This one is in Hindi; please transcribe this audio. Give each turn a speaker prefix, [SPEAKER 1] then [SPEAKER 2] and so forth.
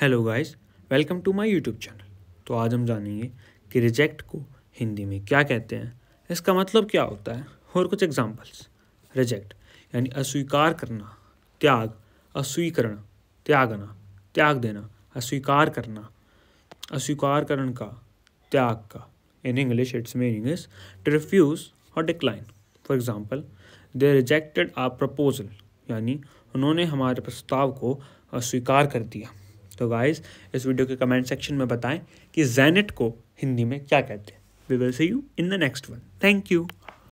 [SPEAKER 1] hello guys welcome to my YouTube channel तो आज हम जानेंगे कि रिजेक्ट को हिंदी में क्या कहते हैं इसका मतलब क्या होता है और कुछ एग्जांपल्स रिजेक्ट यानी अस्वीकार करना त्याग अस्वीकरण त्यागना त्याग देना अस्वीकार करना अस्वीकारकरण का त्याग का in English it's meaning is to refuse और decline for example they rejected a proposal यानी उन्होंने हमारे प्रस्ताव को अस्वीकार कर दिया तो गाइस इस वीडियो के कमेंट सेक्शन में बताएं कि जैनट को हिंदी में क्या कहते हैं we will see you in the next one thank you